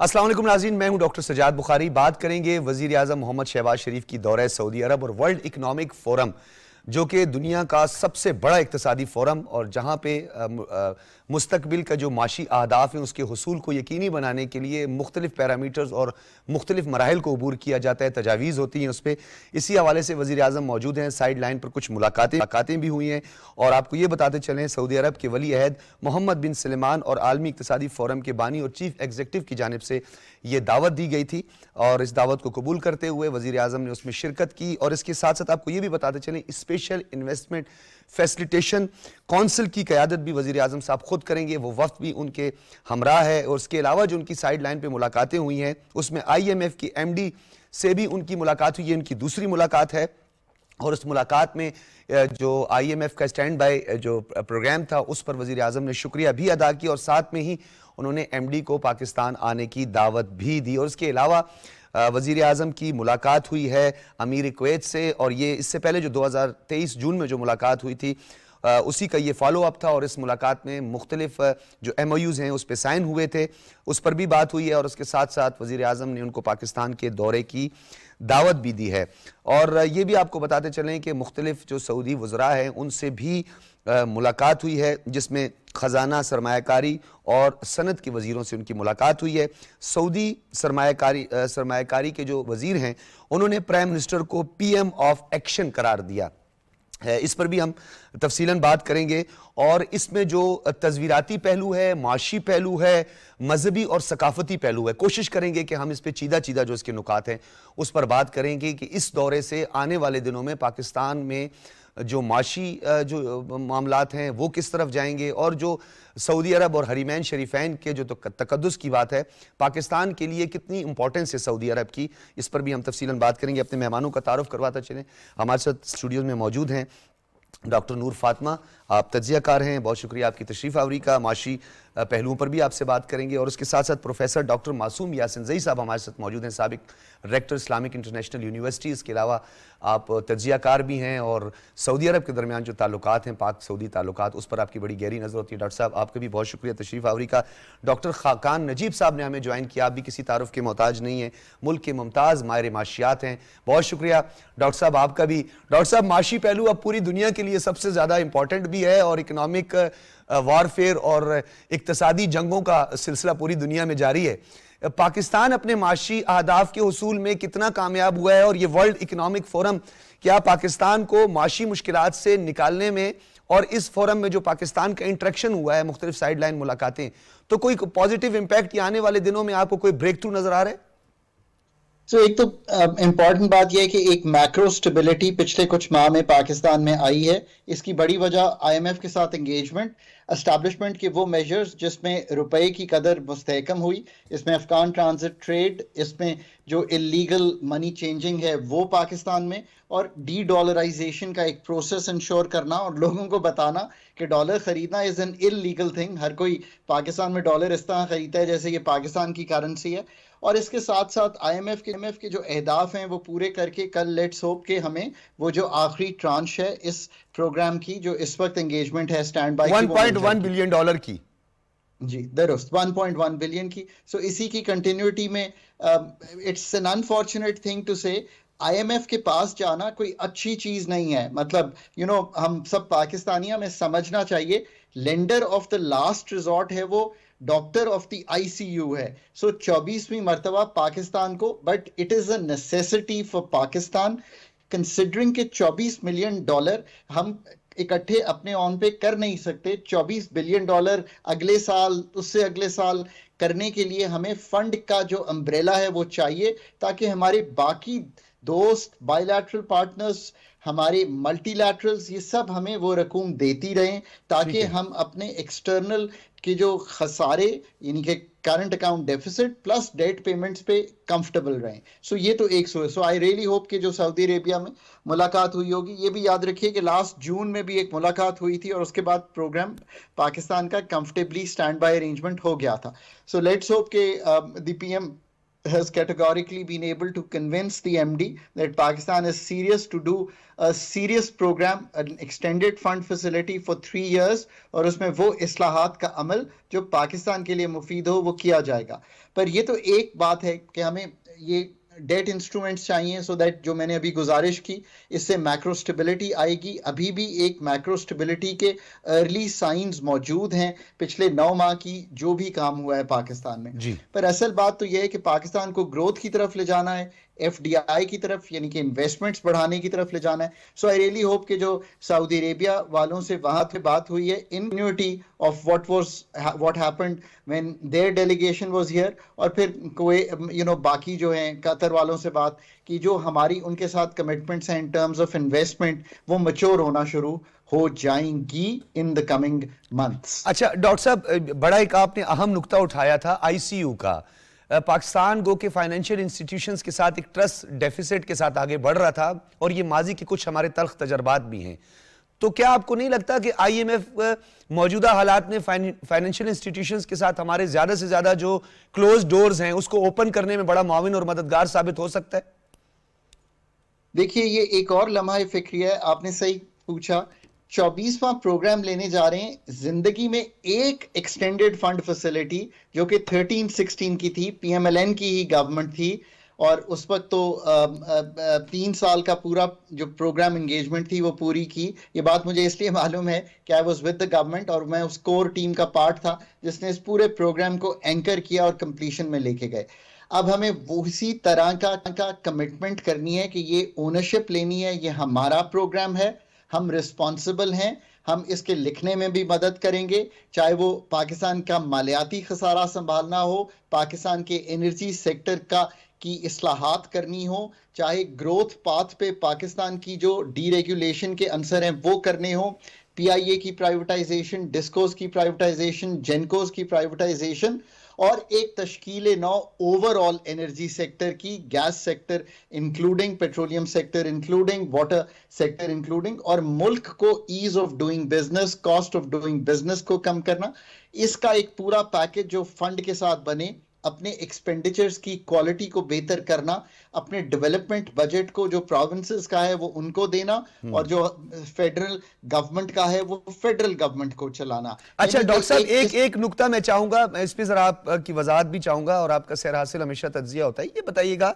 असलम नाजीन मैं हूं डॉक्टर सजाद बुखारी बात करेंगे वजीर अजम मोहम्मद शहबाज शरीफ की दौरे सऊदी अरब और वर्ल्ड इकनॉमिक फोरम जो कि दुनिया का सबसे बड़ा इकतसादी फोरम और जहाँ पे मुस्तबिल का जो माशी अहदाफ हैं उसके हसूल को यकीनी बनाने के लिए मुख्तलिफ पैरामीटर्स और मुख्तलिफ मराहल को अबूर किया जाता है तजावीज़ होती हैं उस पर इसी हवाले से वजी अजम मौजूद हैं साइड लाइन पर कुछ मुलाकातें मुलाकातें भी हुई हैं और आपको ये बताते चलें सऊदी अरब के वली अहद मोहम्मद बिन सलमान और आलमी इकतदी फोरम के बानी और चीफ एग्जीटिव की जानब से ये दावत दी गई थी और इस दावत को कबूल करते हुए वजी अजम ने उसमें शिरकत की और इसके साथ साथ आपको ये भी बताते चलें स्पेशल इन्वेस्टमेंट फैसिलिटेशन कौंसिल की क़्यादत भी वज़ी अजम साहब ख़ुद करेंगे वो वक्त भी उनके हमरा है और उसके अलावा जो उनकी साइड लाइन पर मुलाकातें हुई हैं उसमें आई एम एफ़ की एम डी से भी उनकी मुलाकात हुई है उनकी दूसरी मुलाकात है और उस मुलाकात में जो आई एम एफ का स्टैंड बाई जो प्रोग्राम था उस पर वज़ी अजम ने शुक्रिया भी अदा किया और साथ में ही उन्होंने एम डी को पाकिस्तान आने की दावत भी दी और इसके अलावा वजीर अजम की मुलाकात हुई है अमीर कवैत से और ये इससे पहले जो 2023 जून में जो मुलाकात हुई थी उसी का ये फॉलो अप था और इस मुलाकात में मुख्तलिफ जो एम हैं उस पर साइन हुए थे उस पर भी बात हुई है और उसके साथ साथ वज़ी अजम ने उनको पाकिस्तान के दौरे की दावत भी दी है और ये भी आपको बताते चलें कि मुख्तलिफ जो सऊदी वज़रा हैं उनसे भी मुलाकात हुई है जिसमें ख़जाना सरमाकारी और सनत के वज़ीरों से उनकी मुलाकात हुई है सऊदी सरमाकारी सरमाकारी के जो वज़ीर हैं उन्होंने प्राइम मिनिस्टर को पी एम ऑफ एक्शन करार दिया है इस पर भी हम तफसीला बात करेंगे और इसमें जो तस्वीराती पहलू है माशी पहलू है मजहबी और सकाफती पहलू है कोशिश करेंगे कि हम इस पर चीदा चीदा जो इसके नुकात हैं उस पर बात करेंगे कि इस दौरे से आने वाले दिनों में पाकिस्तान में जो माशी जो मामला हैं वो किस तरफ जाएंगे और जो सऊदी अरब और हरीमैन शरीफैन के जो तो तकदस की बात है पाकिस्तान के लिए कितनी इंपॉर्टेंस है सऊदी अरब की इस पर भी हम तफसीला बात करेंगे अपने मेहमानों का तारफ़ करवाता चलें हमारे साथ स्टूडियोज़ में मौजूद हैं डॉक्टर नूर फातमा आप तजिया कार हैं बहुत शुक्रिया आपकी तशरीफ आवरी का माशी पहलुओं पर भी आपसे बात करेंगे और उसके साथ साथ प्रोफेसर डॉक्टर मासूम यासिन जई साहब हमारे साथ मौजूद हैं सबक रेक्टर इस्लामिक इंटरनेशनल यूनिवर्सिटी इसके अलावा आप तजिया कार भी हैं और सऊदी अरब के दरमियान जो ताल्लुक हैं पाक सऊदी ताल्लुक उस पर आपकी बड़ी गहरी नज़र होती है डॉक्टर साहब आपका भी बहुत शुक्रिया तशरीफ आवरी का डॉक्टर खाकान नजीब साहब ने हमें ज्वाइन किया आप भी किसी तारफ़ के मोहताज नहीं हैं मुल्क के मुमताज़ मायर माशियात हैं बहुत शुक्रिया डॉक्टर साहब आपका भी डॉक्टर साहब माशी पहलू अब पूरी दुनिया के लिए सबसे ज़्यादा इंपॉर्टेंट भी भी है और इकनॉमिक वारफेयर uh, और इकतसादी जंगों का सिलसिला पूरी दुनिया में जारी है uh, पाकिस्तान अपने माशी अहदाफ के हसूल में कितना कामयाब हुआ है और ये वर्ल्ड इकनॉमिक फोरम क्या पाकिस्तान को माशी मुश्किल से निकालने में और इस फोरम में जो पाकिस्तान का इंट्रैक्शन हुआ है मुख्तलिफ साइड लाइन मुलाकातें तो कोई पॉजिटिव इम्पैक्ट आने वाले दिनों में आपको कोई ब्रेक थ्रू नजर आ रहा है सो एक तो इम्पॉर्टेंट um, बात यह है कि एक मैक्रो स्टेबिलिटी पिछले कुछ माह में पाकिस्तान में आई है इसकी बड़ी वजह आईएमएफ के साथ एंगेजमेंट इस्टेब्लिशमेंट के वो मेजर्स जिसमें रुपए की कदर मुस्तकम हुई इसमें अफगान ट्रांजिट ट्रेड इसमें जो इलीगल मनी चेंजिंग है वो पाकिस्तान में और डी डॉलराइजेशन का एक प्रोसेस इंश्योर करना और लोगों को बताना कि डॉलर ख़रीदना इज़ एन इलीगल थिंग हर कोई पाकिस्तान में डॉलर इस तरह ख़रीदता है जैसे ये पाकिस्तान की करेंसी है और इसके साथ साथ आईएमएफ के एमएफ के जो अहदाफ हैं वो पूरे करके कल लेट्स होप के हमें वो जो आखिरी ट्रांच है इस प्रोग्राम की जो इस वक्त एंगेजमेंट है स्टैंड बाई 1.1 बिलियन डॉलर की जी दरुस्त 1.1 बिलियन की सो so, इसी की कंटिन्यूटी में it's an unfortunate thing to say IMF के पास जाना कोई अच्छी चीज नहीं है मतलब यू you नो know, हम सब पाकिस्तानिया में समझना चाहिए lender of the last resort है वो डॉक्टर ऑफ द आईसीयू है सो चौबीसवीं मरतबा पाकिस्तान को but it is necessity for Pakistan considering के 24 मिलियन डॉलर हम इकट्ठे अपने ऑन पे कर नहीं सकते 24 बिलियन डॉलर अगले साल उससे अगले साल करने के लिए हमें फंड का जो अम्ब्रेला है वो चाहिए ताकि हमारे बाकी दोस्त बायोलैटरल पार्टनर्स हमारे मल्टीलैटरल्स ये सब हमें वो रकूम देती रहें ताकि हम अपने एक्सटर्नल के जो खसारे यानी कि current account deficit plus debt payments पे कंफर्टेबल रहें सो so, ये तो एक सो है सो आई रियली होप कि जो सऊदी अरेबिया में मुलाकात हुई होगी ये भी याद रखिए कि लास्ट जून में भी एक मुलाकात हुई थी और उसके बाद प्रोग्राम पाकिस्तान का कंफर्टेबली स्टैंड बाई अरेंजमेंट हो गया था सो लेट्स होप के the P M has categorically been able to convince the MD that Pakistan is serious to do a serious program, an extended fund facility for 3 years aur usme wo islahat ka amal jo pakistan ke liye mufeed ho wo kiya jayega par ye to ek baat hai ki hame ye debt instruments चाहिए so so that जो मैंने अभी गुजारिश की इससे macro stability आएगी अभी भी एक मैक्रो स्टेबिलिटी के अर्ली साइंस मौजूद हैं पिछले नौ माह की जो भी काम हुआ है पाकिस्तान में पर असल बात तो यह है कि पाकिस्तान को ग्रोथ की तरफ ले जाना है एफ की तरफ यानी कि इन्वेस्टमेंट्स बढ़ाने की तरफ ले जाना है सो आई रियली होप कि जो सऊदी अरेबिया वालों से वहां पे बात हुई है इन्यूटी of what was what happened when their delegation was here और फिर कोई यू नो बाकी जो है कतर वालों से बात कि जो हमारी उनके साथ कमिटमेंट्स हैं इन टर्म्स ऑफ इन्वेस्टमेंट वो मच्योर होना शुरू हो जाएंगी इन द कमिंग मंथ्स अच्छा डॉक्टर साहब बड़ा एक आपने अहम नुकता उठाया था आईसीयू का पाकिस्तान गो के फाइनेंशियल इंस्टीट्यूशंस के साथ एक ट्रस्ट डेफिसिट के साथ आगे बढ़ रहा था और ये माजी के कुछ हमारे तलख तजर्बात भी हैं तो क्या आपको नहीं लगता कि आईएमएफ मौजूदा हालात में फाइनेंशियल इंस्टीट्यूशंस के साथ हमारे ज़्यादा से ज़्यादा जो क्लोज डोर्स हैं उसको ओपन करने में बड़ा माविन और मददगार साबित हो सकता है देखिए ये एक और लम्हा फिक्र है आपने सही पूछा चौबीसवां प्रोग्राम लेने जा रहे हैं जिंदगी में एक एक्सटेंडेड फंड फैसिलिटी जो कि थर्टीन सिक्सटीन की थी पीएमएलएन की ही गवर्नमेंट थी और उस वक्त तो आ, आ, आ, तीन साल का पूरा जो प्रोग्राम एंगेजमेंट थी वो पूरी की ये बात मुझे इसलिए मालूम है कि I was with the government और मैं उस कोर टीम का पार्ट था जिसने इस पूरे प्रोग्राम को एंकर किया और कंप्लीशन में लेके गए अब हमें वो इसी तरह का कमिटमेंट करनी है कि ये ओनरशिप लेनी है ये हमारा प्रोग्राम है हम रिस्पॉन्सिबल हैं हम इसके लिखने में भी मदद करेंगे चाहे वो पाकिस्तान का मालियाती खसारा संभालना हो पाकिस्तान के एनर्जी सेक्टर का की असलाहत करनी हो चाहे ग्रोथ पाथ पे पाकिस्तान की जो डीरेगुलेशन के अंसर हैं वो करने हो पीआईए की प्राइवेटाइजेशन डिस्कोस की प्राइवेटाइजेशन जेनकोज़ की प्राइवेटाइजेशन और एक तश्कील नौ ओवरऑल एनर्जी सेक्टर की gas sector including petroleum sector including water sector including और मुल्क को ease of doing business cost of doing business को कम करना इसका एक पूरा पैकेज जो फंड के साथ बने अपने एक्सपेंडिचर्स की क्वालिटी को बेहतर करना अपने डेवलपमेंट बजट को जो प्रोविंसेस का है वो उनको देना हम्म। और जो फेडरल गवर्नमेंट का है वो फेडरल गवर्नमेंट को चलाना अच्छा डॉक्टर साहब एक एक, नुकता मैं चाहूंगा इस पर जरा आपकी वजाहत भी चाहूंगा और आपका सैर हासिल हमेशा तजिया होता है ये बताइएगा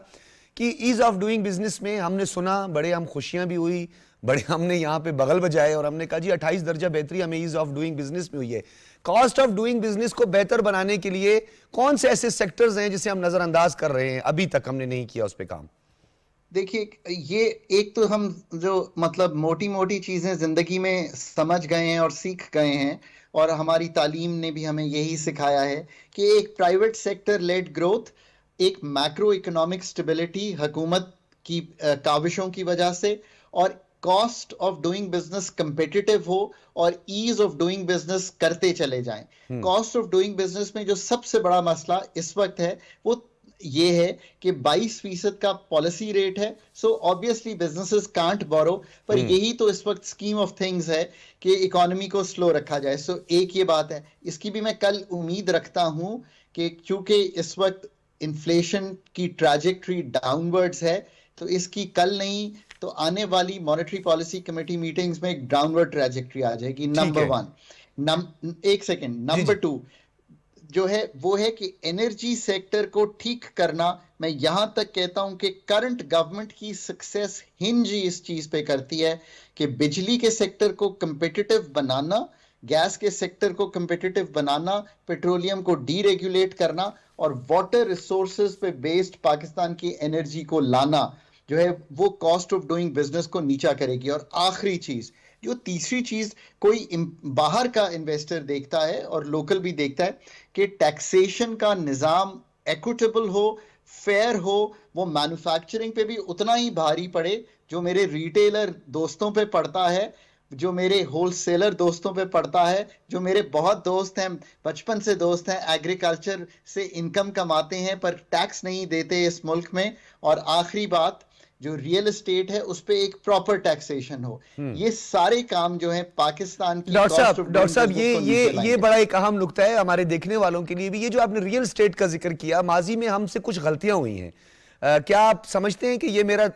कि ईज ऑफ डूइंग बिजनेस में हमने सुना बड़े हम खुशियां भी हुई बड़े हमने यहाँ पे बगल बजाए और हमने कहा जी अट्ठाईस दर्जा बेहतरी हमें ईज ऑफ डूइंग बिजनेस में हुई है कॉस्ट ऑफ डूइंग बिजनेस को बेहतर बनाने के लिए कौन से ऐसे सेक्टर्स हैं जिसे हम नजरअंदाज कर रहे हैं अभी तक हमने नहीं किया उस पर काम देखिए ये एक तो हम जो मतलब मोटी मोटी चीज़ें ज़िंदगी में समझ गए हैं और सीख गए हैं और हमारी तालीम ने भी हमें यही सिखाया है कि एक प्राइवेट सेक्टर लेड ग्रोथ एक मैक्रो इकोनॉमिक स्टेबिलिटी हकूमत की काविशों की वजह से और cost of doing business competitive हो और ईज ऑफ डूइंग बिजनेस करते चले जाएं कॉस्ट ऑफ डूइंग बिजनेस में जो सबसे बड़ा मसला इस वक्त है वो ये है कि 22 फीसद का पॉलिसी रेट है so obviously businesses can't borrow पर hmm. यही तो इस वक्त स्कीम ऑफ थिंग्स है कि इकोनॉमी को स्लो रखा जाए सो so, एक ये बात है इसकी भी मैं कल उम्मीद रखता हूं कि क्योंकि इस वक्त इन्फ्लेशन की ट्रेजेक्ट्री डाउनवर्ड्स है तो इसकी कल नहीं तो आने वाली मॉनेटरी पॉलिसी कमेटी मीटिंग्स में एक डाउनवर्ड ट्रेजेक्ट्री आ जाएगी नंबर वन एक सेकेंड नंबर टू जो है वो है कि एनर्जी सेक्टर को ठीक करना मैं यहां तक कहता हूं कि करंट गवर्नमेंट की सक्सेस हिंज इस चीज पे करती है कि बिजली के सेक्टर को कंपेटिटिव बनाना गैस के सेक्टर को कंपेटिटिव बनाना पेट्रोलियम को डीरेगुलेट करना और वाटर रिसोर्सेज पे बेस्ड पाकिस्तान की एनर्जी को लाना जो है वो कॉस्ट ऑफ डूइंग बिजनेस को नीचा करेगी और आखिरी चीज जो तीसरी चीज कोई बाहर का इन्वेस्टर देखता है और लोकल भी देखता है कि टैक्सेशन का निज़ाम एक्विटेबल हो फेयर हो वो मैन्युफैक्चरिंग पे भी उतना ही भारी पड़े जो मेरे रिटेलर दोस्तों पे पड़ता है जो मेरे होलसेलर दोस्तों पे पड़ता है जो मेरे बहुत दोस्त हैं बचपन से दोस्त हैं एग्रीकल्चर से इनकम कमाते हैं पर टैक्स नहीं देते इस मुल्क में और आखिरी बात जो रियल एस्टेट है उस पर एक प्रॉपर टैक्सेशन हो हम्म। ये सारे काम जो है पाकिस्तान की डॉक्टर साहब डॉक्टर साहब ये ये ये बड़ा एक अहम नुकता है हमारे देखने वालों के लिए भी ये जो आपने रियल स्टेट का जिक्र किया माजी में हमसे कुछ गलतियां हुई हैं क्या आप समझते हैं कि ये मेरा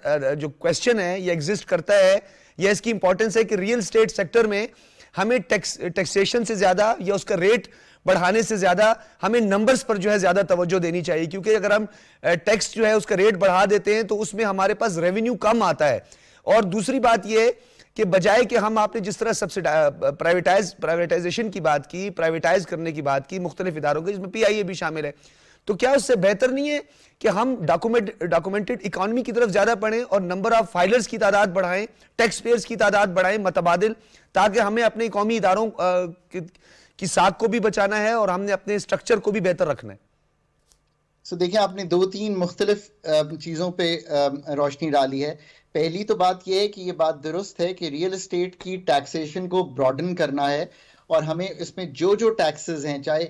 जो क्वेश्चन है ये एग्जिस्ट करता है या इसकी इंपॉर्टेंस है कि रियल स्टेट सेक्टर में हमें टैक्स टैक्सेशन से ज़्यादा या उसका रेट बढ़ाने से ज्यादा हमें नंबर्स पर जो है ज्यादा तवज्जो देनी चाहिए क्योंकि अगर हम टैक्स जो है उसका रेट बढ़ा देते हैं तो उसमें हमारे पास रेवेन्यू कम आता है और दूसरी बात यह कि बजाय कि हम आपने जिस तरह सब्सिडाइज प्राइवेटाइज प्राइवेटाइजेशन की बात की प्राइवेटाइज करने की बात की मुख्तलिफ इदारों की जिसमें पी भी शामिल है तो क्या उससे बेहतर नहीं है कि हम डॉक्यूमेंट डॉक्यूमेंटेड इकोनॉमी की तरफ ज्यादा पढ़ें और नंबर ऑफ फाइलर्स की तादाद बढ़ाएं टैक्स पेयर्स की तादाद बढ़ाएं मतबादल ताकि हमें अपने कौमी इदारों कि साग को भी बचाना है और हमने अपने स्ट्रक्चर को भी बेहतर रखना है सो so, देखिए आपने दो तीन मुख्तलिफ चीज़ों पे रोशनी डाली है पहली तो बात यह है कि ये बात दुरुस्त है कि रियल इस्टेट की टैक्सेशन को ब्रॉडन करना है और हमें इसमें जो जो टैक्सेस हैं चाहे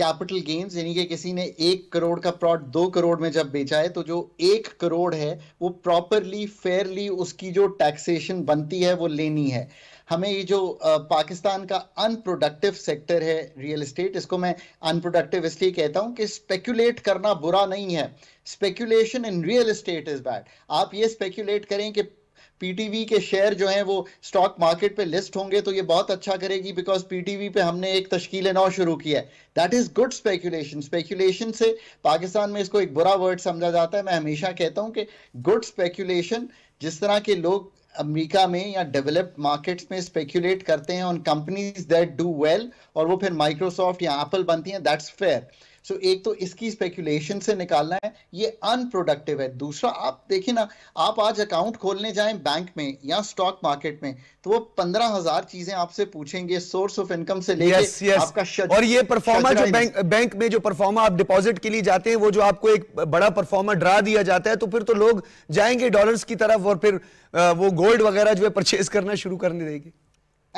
कैपिटल गेन्स यानी कि किसी ने एक करोड़ का प्लॉट दो करोड़ में जब बेचा है तो जो एक करोड़ है वो प्रॉपरली फेयरली उसकी जो टैक्सेशन बनती है वो लेनी है हमें ये जो पाकिस्तान का अनप्रोडक्टिव सेक्टर है रियल इस्टेट इसको मैं अनप्रोडक्टिव इसलिए कहता हूँ कि स्पेक्यूलेट करना बुरा नहीं है speculation in real estate is bad आप ये स्पेक्यूलेट करें कि पीटीवी के शेयर जो हैं वो स्टॉक मार्केट पे लिस्ट होंगे तो ये बहुत अच्छा करेगी बिकॉज पीटीवी पे हमने एक तश्कील नौ शुरू की है that is good speculation speculation से पाकिस्तान में इसको एक बुरा वर्ड समझा जाता है मैं हमेशा कहता हूँ कि गुड स्पेकुलेशन जिस तरह के लोग अमेरिका में या डेवलप्ड मार्केट्स में स्पेक्यूलेट करते हैं on companies that do well और वो फिर माइक्रोसॉफ्ट या एप्पल बनती हैं दैट्स फेयर सो एक तो इसकी स्पेकुलेशन से निकालना है ये अनप्रोडक्टिव है दूसरा आप देखिए ना आप आज अकाउंट खोलने जाएं बैंक में या स्टॉक मार्केट में तो वो पंद्रह हजार चीजें आपसे पूछेंगे सोर्स ऑफ इनकम से लेकर yes, yes. आपका और ये परफॉर्मा जो बैंक बैंक में जो परफॉर्मा आप डिपॉजिट के लिए जाते हैं वो जो आपको एक बड़ा परफॉर्मा ड्रा दिया जाता है तो फिर तो लोग जाएंगे डॉलर्स की तरफ और फिर वो गोल्ड वगैरह जो है परचेज करना शुरू करने देंगे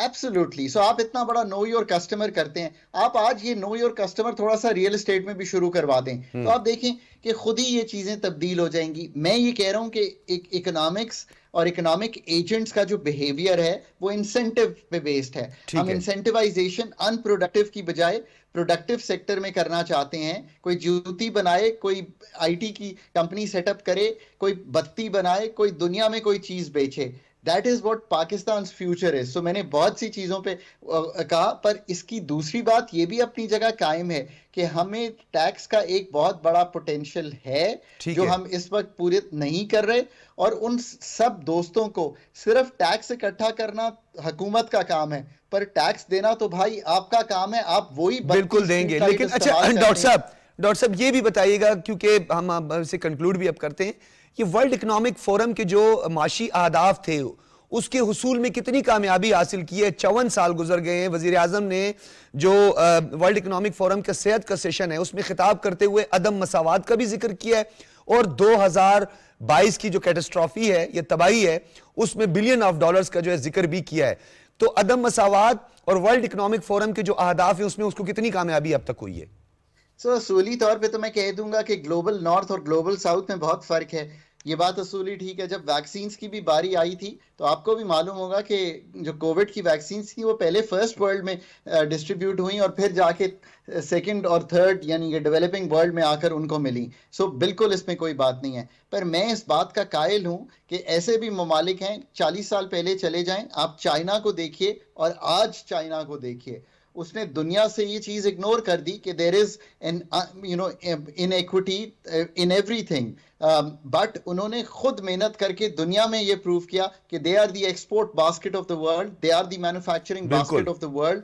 एब्सोल्युटली सो so, आप इतना बड़ा नो योर कस्टमर करते हैं आप आज ये नो योर कस्टमर थोड़ा सा रियल स्टेट में भी शुरू करवा दें हुँ. हम्म। तो आप देखें कि खुद ही ये चीजें तब्दील हो जाएंगी मैं ये कह रहा हूं कि एक इकोनॉमिक्स और इकोनॉमिक एजेंट्स का जो बिहेवियर है वो इंसेंटिव पे बेस्ड है हम इंसेंटिवाइजेशन अनप्रोडक्टिव की बजाय प्रोडक्टिव सेक्टर में करना चाहते हैं कोई जूती बनाए कोई आईटी की कंपनी सेटअप करे कोई बत्ती बनाए कोई दुनिया में कोई चीज बेचे that is what Pakistan future is so मैंने बहुत सी चीज़ों पे कहा पर इसकी दूसरी बात ये भी अपनी जगह कायम है कि हमें टैक्स का एक बहुत बड़ा पोटेंशियल है जो है। हम इस वक्त पूरे नहीं कर रहे और उन सब दोस्तों को सिर्फ टैक्स इकट्ठा करना हकूमत का काम है पर टैक्स देना तो भाई आपका काम है आप वही बिल्कुल देंगे लेकिन अच्छा डॉक्टर साहब डॉक्टर साहब ये भी बताइएगा क्योंकि हम इसे कंक्लूड भी अब करते हैं ये वर्ल्ड इकोनॉमिक फोरम के जो माशी आहदाफ थे उसके हसूल में कितनी कामयाबी हासिल की है चौवन साल गुजर गए हैं वजीर अजम ने जो वर्ल्ड इकोनॉमिक फोरम का सेहत का सेशन है उसमें खिताब करते हुए अदम मसावत का भी जिक्र किया है और 2022 की जो कैटेस्ट्रॉफी है या तबाही है उसमें बिलियन ऑफ डॉलर्स का जो है जिक्र भी किया है तो अदम मसावत और वर्ल्ड इकोनॉमिक फोरम के जो अहदाफ है उसमें उसको कितनी कामयाबी अब तक हुई है सो so, असूली तौर पे तो मैं कह दूंगा कि ग्लोबल नॉर्थ और ग्लोबल साउथ में बहुत फ़र्क है ये बात असूली तो ठीक है जब वैक्सीन की भी बारी आई थी तो आपको भी मालूम होगा कि जो कोविड की वैक्सीन थी वो पहले फर्स्ट वर्ल्ड में डिस्ट्रीब्यूट हुई और फिर जाके सेकंड और थर्ड यानी कि डेवलपिंग वर्ल्ड में आकर उनको मिली सो बिल्कुल इसमें कोई बात नहीं है पर मैं इस बात का कायल हूँ कि ऐसे भी ममालिक हैं चालीस साल पहले चले जाए आप चाइना को देखिए और आज चाइना को देखिए उसने दुनिया से ये चीज इग्नोर कर दी कि there is an you know inequity in thing but उन्होंने खुद मेहनत करके दुनिया में ये प्रूव किया कि they are the export basket of the world they are the manufacturing basket of the world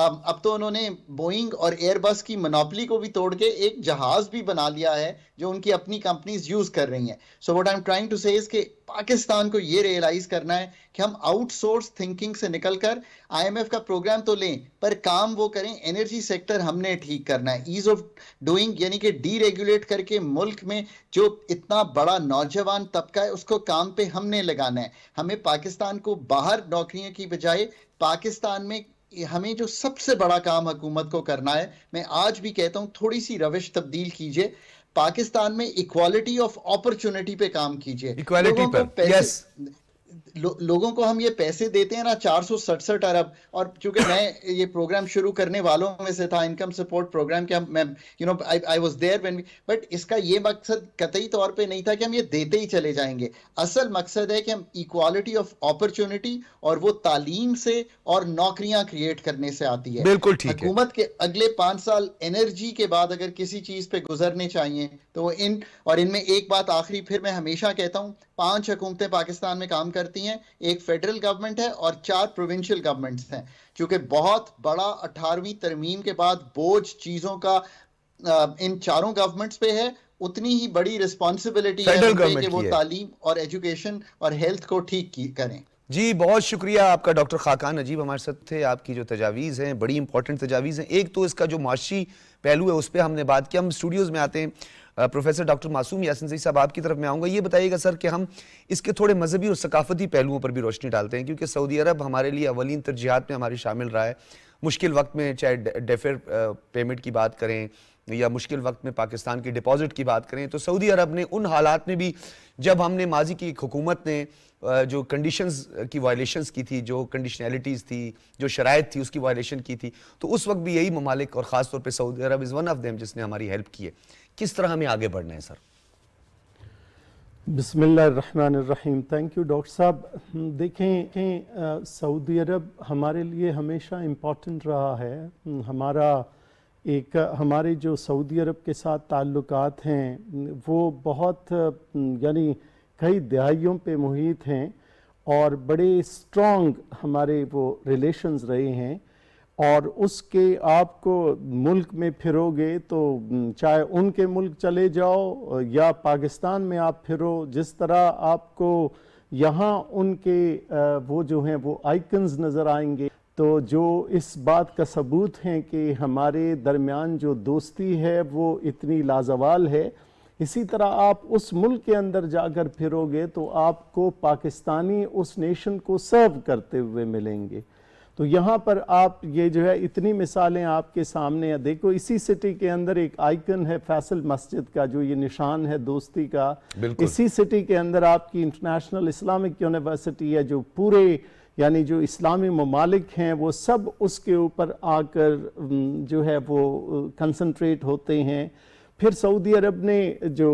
अब तो उन्होंने बोइंग और एयरबस की मनोपली को भी तोड़ के एक जहाज भी बना लिया है जो उनकी अपनी कंपनीज यूज कर रही हैं so what I am trying to say कि पाकिस्तान को ये रियलाइज करना है कि हम आउटसोर्स थिंकिंग से निकलकर आईएमएफ का प्रोग्राम तो लें पर काम वो करें एनर्जी सेक्टर हमने ठीक करना है ईज ऑफ डूइंग यानी कि डीरेगुलेट करके मुल्क में जो इतना बड़ा नौजवान तबका है उसको काम पे हमने लगाना है हमें पाकिस्तान को बाहर नौकरियों की बजाय पाकिस्तान में हमें जो सबसे बड़ा काम हुकूमत को करना है मैं आज भी कहता हूँ थोड़ी सी रविश तब्दील कीजिए पाकिस्तान में इक्वालिटी ऑफ अपॉर्चुनिटी पे काम कीजिए इक्वालिटी पर यस लो, लोगों को हम ये पैसे देते हैं ना चार सौ सड़सठ अरब और चूंकि मैं ये प्रोग्राम शुरू करने वालों में से था इनकम सपोर्ट प्रोग्राम के हम मैं you know I was there when but इसका ये मकसद कतई तौर पे नहीं था कि हम ये देते ही चले जाएंगे असल मकसद है कि हम इक्वालिटी ऑफ अपॉर्चुनिटी और वो तालीम से और नौकरियां क्रिएट करने से आती है बिल्कुल ठीक हुकूमत के अगले पाँच साल एनर्जी के बाद अगर किसी चीज़ पे गुजरने चाहिए तो इन और इनमें एक बात आखिरी फिर मैं हमेशा कहता हूँ पांच हुकूमतें पाकिस्तान में काम कर करती हैं एक फेडरल गवर्नमेंट है और चार प्रोविंशियल गवर्नमेंट्स हैं क्योंकि बहुत बड़ा अठारहवीं तरमीम के बाद बोझ चीज़ों का इन चारों गवर्नमेंट्स पे है उतनी ही बड़ी रिस्पॉन्सिबिलिटी है कि वो तालीम और एजुकेशन और हेल्थ को ठीक करें जी बहुत शुक्रिया आपका डॉक्टर खाकान अजीब हमारे साथ थे आपकी जो तजावीज़ हैं बड़ी इंपॉर्टेंट तजावीज़ हैं एक तो इसका जो माशी पहलू है उस पर हमने बात की हम स्टूडियोज़ में आते हैं प्रोफेसर डॉक्टर मासूम यासिन साहब आपकी तरफ में आऊँगा ये बताइएगा सर कि हम इसके थोड़े मजहबी और सकाफती पहलुओं पर भी रोशनी डालते हैं क्योंकि सऊदी अरब हमारे लिए अवलिन तरजीहत में हमारी शामिल रहा है मुश्किल वक्त में चाहे डेफिर पेमेंट की बात करें या मुश्किल वक्त में पाकिस्तान की डिपॉजिट की बात करें तो सऊदी अरब ने उन हालात में भी जब हमने माजी की हुकूमत ने जो कंडीशंस की वायलेशंस की थी जो कंडीशनैलिटीज़ थी जो शराय थी उसकी वायलेशन की थी तो उस वक्त भी यही ममालिक और ख़ासतौर पर Saudi Arab is one of them जिसने हमारी हेल्प की है किस तरह हमें आगे बढ़ना है सर बिसमीम थैंक यू डॉक्टर साहब देखें सऊदी अरब हमारे लिए हमेशा इम्पॉर्टेंट रहा है हमारा एक हमारे जो सऊदी अरब के साथ ताल्लुकात हैं वो बहुत यानी कई दहाइयों पे मुहित हैं और बड़े स्ट्रॉन्ग हमारे वो रिलेशंस रहे हैं और उसके आपको मुल्क में फिरोगे तो चाहे उनके मुल्क चले जाओ या पाकिस्तान में आप फिरो जिस तरह आपको यहाँ उनके वो जो हैं वो आइकन्स नज़र आएंगे तो जो इस बात का सबूत हैं कि हमारे दरमियान जो दोस्ती है वो इतनी लाजवाल है इसी तरह आप उस मुल्क के अंदर जाकर फिरोगे तो आपको पाकिस्तानी उस नेशन को सर्व करते हुए मिलेंगे तो यहाँ पर आप ये जो है इतनी मिसालें आपके सामने हैं देखो इसी सिटी के अंदर एक आइकन है फैसल मस्जिद का जो ये निशान है दोस्ती का इसी सिटी के अंदर आपकी इंटरनेशनल इस्लामिक यूनिवर्सिटी है जो पूरे यानी जो इस्लामी ममालिक हैं वो सब उसके ऊपर आकर जो है वो कंसनट्रेट होते हैं फिर सऊदी अरब ने जो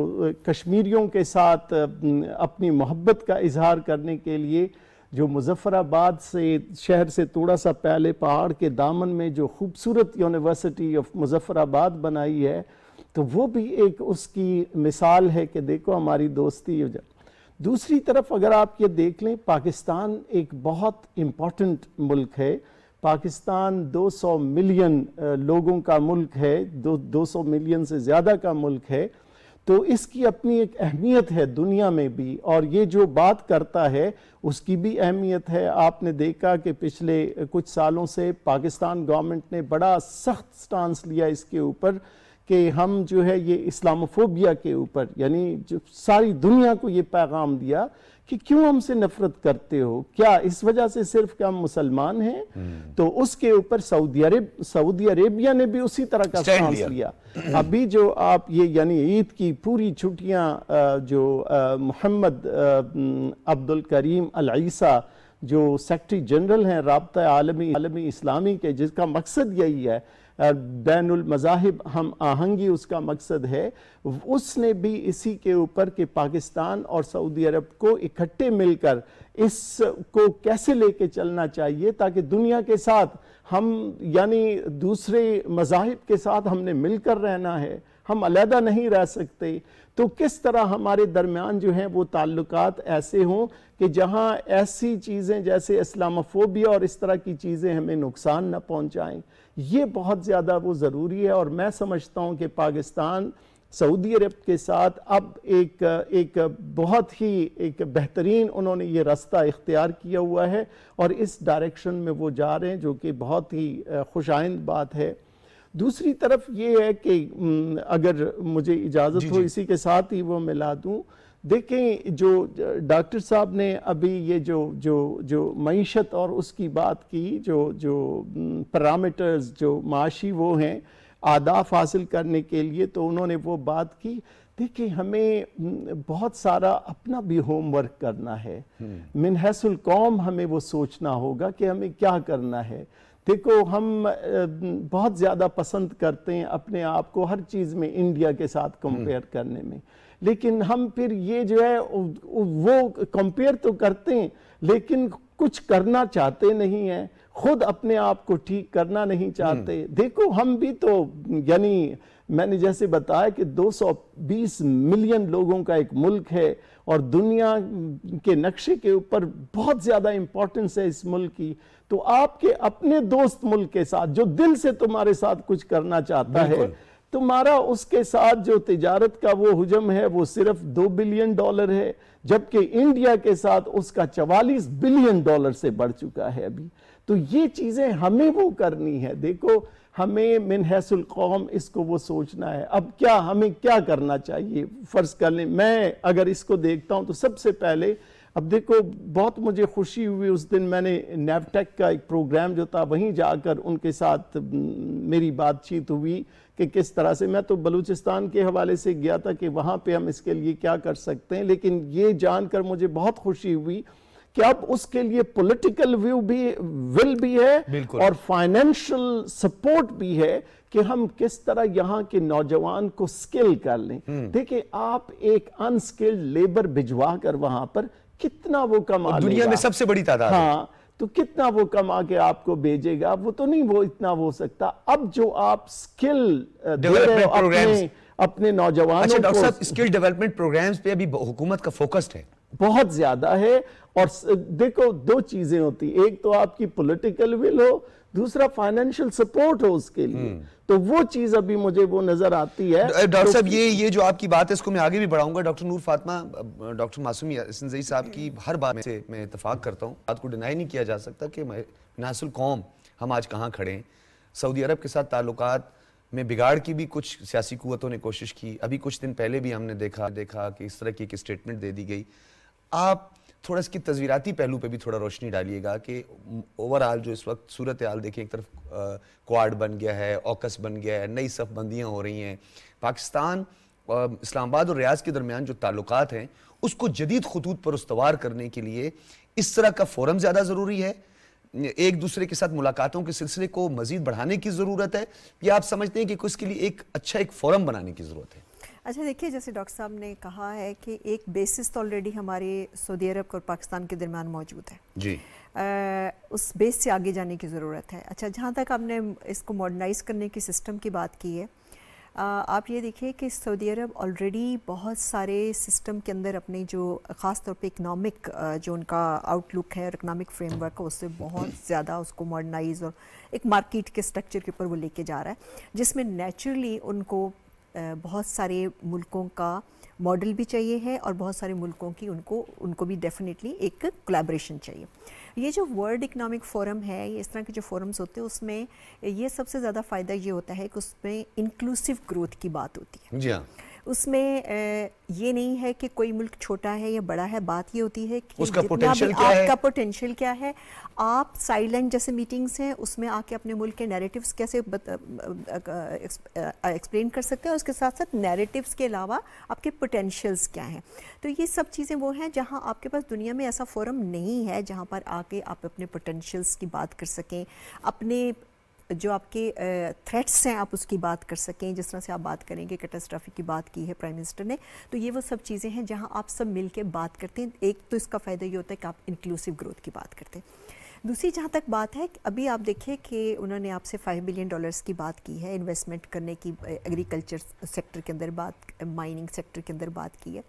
कश्मीरियों के साथ अपनी मोहब्बत का इजहार करने के लिए जो मुजफ़राबाद से शहर से थोड़ा सा पहले पहाड़ के दामन में जो खूबसूरत यूनिवर्सिटी ऑफ मुजफ़राबाद बनाई है तो वो भी एक उसकी मिसाल है कि देखो हमारी दोस्ती हो दूसरी तरफ अगर आप ये देख लें पाकिस्तान एक बहुत इम्पॉर्टेंट मुल्क है पाकिस्तान 200 मिलियन लोगों का मुल्क है दो 200 मिलियन से ज़्यादा का मुल्क है तो इसकी अपनी एक अहमियत है दुनिया में भी और ये जो बात करता है उसकी भी अहमियत है आपने देखा कि पिछले कुछ सालों से पाकिस्तान गवर्नमेंट ने बड़ा सख्त स्टांस लिया इसके ऊपर कि हम जो है ये इस्लामोफोबिया के ऊपर यानी जो सारी दुनिया को ये पैगाम दिया कि क्यों हमसे नफरत करते हो क्या इस वजह से सिर्फ क्या हम मुसलमान हैं हम्म। तो उसके ऊपर सऊदी अरब सऊदी अरेबिया ने भी उसी तरह का सांस लिया अभी जो आप ये यानी ईद की पूरी छुट्टियां जो मोहम्मद अब्दुल करीम अलईसा जो सेक्रेटरी जनरल हैं रबता आलमी आलमी इस्लामी के जिसका मकसद यही है बैनमज़ाहब हम आहंगी उसका मकसद है उसने भी इसी के ऊपर कि पाकिस्तान और सऊदी अरब को इकट्ठे मिलकर इस को कैसे लेके चलना चाहिए ताकि दुनिया के साथ हम यानी दूसरे मजाहब के साथ हमने मिलकर रहना है हम अलहदा नहीं रह सकते तो किस तरह हमारे दरमियान जो हैं वो ताल्लुकात ऐसे हों कि जहाँ ऐसी चीज़ें जैसे इस्लामोफोबिया और इस तरह की चीज़ें हमें नुकसान न पहुँचाएँ ये बहुत ज़्यादा वो ज़रूरी है और मैं समझता हूँ कि पाकिस्तान सऊदी अरब के साथ अब एक एक बहुत ही एक बेहतरीन उन्होंने ये रास्ता इख्तियार किया हुआ है और इस डायरेक्शन में वो जा रहे हैं जो कि बहुत ही खुशाइंद बात है दूसरी तरफ ये है कि अगर मुझे इजाज़त हो इसी के साथ ही वो मिला दूँ देखें जो डॉक्टर साहब ने अभी ये जो जो जो मीशत और उसकी बात की जो जो पैरामीटर्स जो माशी वो हैं आदाफ हासिल करने के लिए तो उन्होंने वो बात की देखिए हमें बहुत सारा अपना भी होमवर्क करना है हम्म। मिनहसल कौम हमें वो सोचना होगा कि हमें क्या करना है देखो हम बहुत ज़्यादा पसंद करते हैं अपने आप को हर चीज़ में इंडिया के साथ कंपेयर हम्म। करने में लेकिन हम फिर ये जो है वो कंपेयर तो करते हैं लेकिन कुछ करना चाहते नहीं है खुद अपने आप को ठीक करना नहीं चाहते हम्म। देखो हम भी तो यानी मैंने जैसे बताया कि 220 मिलियन लोगों का एक मुल्क है और दुनिया के नक्शे के ऊपर बहुत ज़्यादा इंपॉर्टेंस है इस मुल्क की तो आपके अपने दोस्त मुल्क के साथ जो दिल से तुम्हारे साथ कुछ करना चाहता है तुम्हारा उसके साथ जो तजारत का वो हजम है वो सिर्फ दो बिलियन डॉलर है जबकि इंडिया के साथ उसका चवालीस बिलियन डॉलर से बढ़ चुका है अभी तो ये चीज़ें हमें वो करनी है देखो हमें मिनहसल कौम इसको वो सोचना है अब क्या हमें क्या करना चाहिए फ़र्ज़ कर लें मैं अगर इसको देखता हूँ तो सबसे पहले अब देखो बहुत मुझे खुशी हुई उस दिन मैंने नेवटेक का एक प्रोग्राम जो था वहीं जाकर उनके साथ मेरी बातचीत हुई कि किस तरह से मैं तो बलूचिस्तान के हवाले से गया था कि वहाँ पे हम इसके लिए क्या कर सकते हैं लेकिन ये जानकर मुझे बहुत खुशी हुई कि अब उसके लिए पॉलिटिकल व्यू भी विल भी है और फाइनेंशियल सपोर्ट भी है कि हम किस तरह यहाँ के नौजवान को स्किल कर लें हम्म। देखिए आप एक अनस्किल्ड लेबर भिजवा कर वहां पर कितना वो कमा दुनिया में सबसे बड़ी तादाद हाँ तो कितना वो कमा के आपको भेजेगा वो तो नहीं वो इतना हो सकता अब जो आप स्किल अपने, अपने अच्छा, डॉक्टर साहब स्किल डेवलपमेंट प्रोग्राम्स पे अभी हुकूमत का फोकस्ड है बहुत ज्यादा है और देखो दो चीजें होती एक तो आपकी पॉलिटिकल विल हो दूसरा फाइनेंशियल सपोर्ट हो उसके लिए हम्म। तो वो चीज अभी मुझे वो नजर आती है डॉक्टर तो साहब ये ये जो आपकी बात है इसको मैं आगे भी बढ़ाऊंगा डॉक्टर नूर फातमा डॉक्टर मासूम साहब की हर बात से मैं इतफाक करता हूँ बात को डिनाई नहीं किया जा सकता कि नासुल कौम हम आज कहाँ खड़े हैं सऊदी अरब के साथ ताल्लुक में बिगाड़ की भी कुछ सियासी कुतों ने कोशिश की अभी कुछ दिन पहले भी हमने देखा देखा कि इस तरह की एक स्टेटमेंट दे दी गई आप थोड़ा इसकी तस्वीराती पहलू पे भी थोड़ा रोशनी डालिएगा कि ओवरऑल जो इस वक्त सूरत हाल देखें एक तरफ क्वाड बन गया है ओकस बन गया है नई सफबंदियाँ हो रही हैं पाकिस्तान इस्लामाबाद और रियाज के दरमियान जो ताल्लुक हैं उसको जदीद खतूत पर उसवार करने के लिए इस तरह का फोरम ज़्यादा ज़रूरी है एक दूसरे के साथ मुलाकातों के सिलसिले को मजीद बढ़ाने की ज़रूरत है या आप समझते हैं कि इसके लिए एक अच्छा एक फोरम बनाने की ज़रूरत है अच्छा देखिए जैसे डॉक्टर साहब ने कहा है कि एक बेसिस तो ऑलरेडी हमारे सऊदी अरब और पाकिस्तान के दरमियान मौजूद है जी आ, उस बेस से आगे जाने की ज़रूरत है अच्छा जहाँ तक आपने इसको मॉडर्नाइज करने की सिस्टम की बात की है आ, आप ये देखिए कि सऊदी अरब ऑलरेडी बहुत सारे सिस्टम के अंदर अपने जो ख़ास तौर पे इकनॉमिक जो उनका आउटलुक है और इकनॉमिक फ्रेमवर्क है उससे बहुत ज़्यादा उसको मॉडर्नाइज और एक मार्केट के स्ट्रक्चर के ऊपर वो लेके जा रहा है जिसमें नेचुरली उनको बहुत सारे मुल्कों का मॉडल भी चाहिए है और बहुत सारे मुल्कों की उनको उनको भी डेफिनेटली एक कोलेब्रेशन चाहिए ये जो वर्ल्ड इकनॉमिक फोरम है ये इस तरह के जो फोरम्स होते हैं उसमें ये सबसे ज़्यादा फ़ायदा ये होता है कि उसमें इंक्लूसिव ग्रोथ की बात होती है जी हाँ उसमें ये नहीं है कि कोई मुल्क छोटा है या बड़ा है बात ये होती है कि उसका पोटेंशियल क्या आपका पोटेंशियल क्या है आप साइलेंट जैसे मीटिंग्स हैं उसमें आके अपने मुल्क के नैरेटिव्स कैसे एक्सप्लेन कर सकते हैं उसके साथ साथ नैरेटिव्स के अलावा आपके पोटेंशियल्स क्या हैं तो ये सब चीज़ें वो हैं जहाँ आपके पास दुनिया में ऐसा फोरम नहीं है जहाँ पर आके आप अपने पोटेंशियल्स की बात कर सकें अपने जो आपके थ्रेट्स हैं आप उसकी बात कर सकें जिस तरह से आप बात करेंगे कैटास्ट्राफी की बात की है प्राइम मिनिस्टर ने तो ये वो सब चीज़ें हैं जहाँ आप सब मिल के बात करते हैं एक तो इसका फ़ायदा ये होता है कि आप इंक्लूसिव ग्रोथ की बात करते हैं दूसरी जहाँ तक बात है अभी आप देखिए कि उन्होंने आपसे फाइव बिलियन डॉलर्स की बात की है इन्वेस्टमेंट करने की एग्रीकल्चर सेक्टर के अंदर बात माइनिंग सेक्टर के अंदर बात की है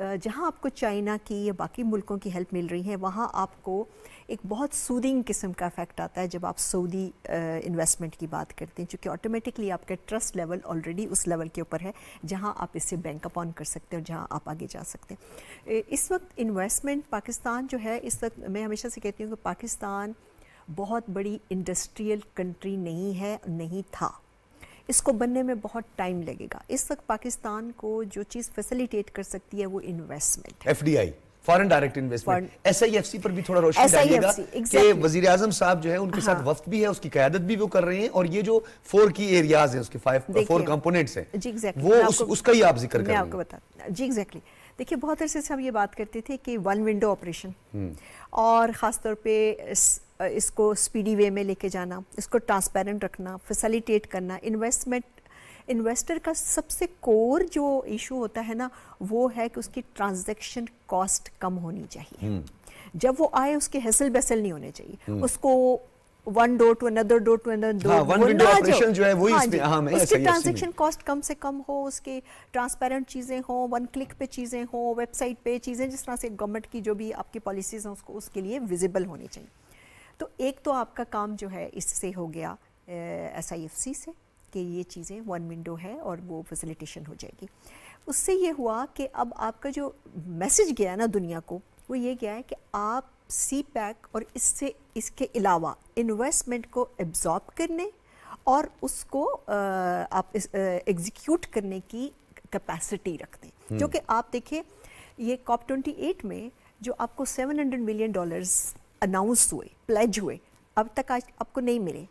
जहाँ आपको चाइना की या बाकी मुल्कों की हेल्प मिल रही है वहाँ आपको एक बहुत सूदिंग किस्म का इफेक्ट आता है जब आप सऊदी इन्वेस्टमेंट की बात करते हैं क्योंकि ऑटोमेटिकली आपका ट्रस्ट लेवल ऑलरेडी उस लेवल के ऊपर है जहाँ आप इससे बैंक अपॉन कर सकते हैं और जहाँ आप आगे जा सकते हैं इस वक्त इन्वेस्टमेंट पाकिस्तान जो है इस वक्त मैं हमेशा से कहती हूँ कि पाकिस्तान बहुत बड़ी इंडस्ट्रियल कंट्री नहीं है नहीं था इसको बनने में बहुत टाइम लगेगा इस वक्त पाकिस्तान को जो चीज़ फैसिलिटेट कर सकती है वो investment F D foreign direct investment S I F C पर भी थोड़ा रोशन डालिएगा exactly. कि वजीर आजम साहब जो है उनके हाँ. साथ वफ्त भी है उसकी क्यादत भी वो कर रहे हैं और ये जो फोर की एरियाज हैं उसके फाइव फोर कंपोनेंट्स हैं जी exactly. वो उस, उसका ही आप जिक्र कर आपको बता जी एग्जैक्टली exactly. देखिए बहुत अरसे से हम ये बात करते थे कि वन विंडो ऑपरेशन और खासतौर पे इसको स्पीडी वे में लेके जाना इसको ट्रांसपेरेंट रखना फैसिलिटेट करना इन्वेस्टमेंट इन्वेस्टर का सबसे कोर जो इशू होता है ना वो है कि उसकी ट्रांजैक्शन कॉस्ट कम होनी चाहिए हम्म। जब वो आए उसके हैसल बसल नहीं होने चाहिए हम्म। उसको one door to another door to another door जो है हाँ इसमें हाँ मैं उसकी ट्रांजेक्शन कॉस्ट कम से कम हो उसके ट्रांसपेरेंट चीज़ें हो वन क्लिक पे चीज़ें हो वेबसाइट पे चीज़ें जिस तरह से गवर्नमेंट की जो भी आपकी पॉलिसीज हैं उसको उसके लिए विजिबल होनी चाहिए तो एक तो आपका काम जो है इससे हो गया एस आई एफ सी से कि ये चीज़ें वन विंडो है और वो फैसिलिटेशन हो जाएगी उससे ये हुआ कि अब आपका जो मैसेज गया ना दुनिया को वो ये गया है कि आप सी पैक और इससे इसके अलावा इन्वेस्टमेंट को एब्जॉर्ब करने और उसको आ, आप एग्जीक्यूट करने की कैपेसिटी रखते हैं हम्म। जो कि आप देखें ये कॉप ट्वेंटी एट में जो आपको seven hundred million dollars announce हुए प्लेज हुए अब तक आज आपको नहीं मिले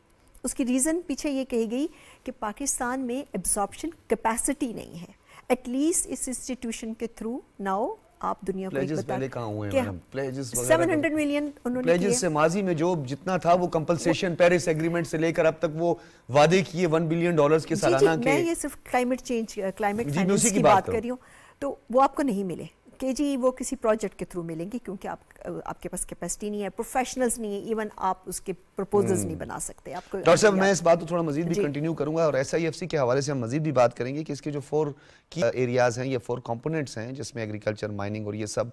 उसकी रीज़न पीछे ये कही गई कि पाकिस्तान में एब्जॉर्प्शन कैपेसिटी नहीं है एटलीस्ट इस इंस्टीट्यूशन के थ्रू नाउ आप दुनिया को पहले कहां हुए हैं सेवन हंड्रेड मिलियन उन्होंने से माजी में जो जितना था वो कंपनसेशन पेरिस एग्रीमेंट से लेकर अब तक वो वादे किए वन बिलियन डॉलर्स के सालाना के मैं ये सिर्फ क्लाइमेट चेंज क्लाइमेट फाइनेंस की बात कर रही हूँ तो वो आपको नहीं मिले कि जी वो किसी प्रोजेक्ट के थ्रू मिलेंगी क्योंकि आप आपके पास कैपेसिटी नहीं है प्रोफेशनल्स नहीं है इवन आप उसके प्रपोजल्स नहीं hmm. बना सकते आपको डॉक्टर साहब मैं इस बात को थोड़ा मजीद भी कंटिन्यू करूंगा और एस के हवाले से हम मजीद भी बात करेंगे कि इसके जो फोर की एरियाज हैं ये फोर कॉम्पोनेंट्स हैं जिसमें एग्रीकल्चर माइनिंग और ये सब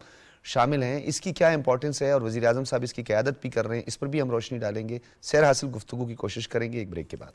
शामिल हैं इसकी क्या इंपॉर्टेंस है और वजी साहब इसकी क्यादत भी कर रहे हैं इस पर भी हम रोशनी डालेंगे सैर हासिल गुफ्तु की कोशिश करेंगे एक ब्रेक के बाद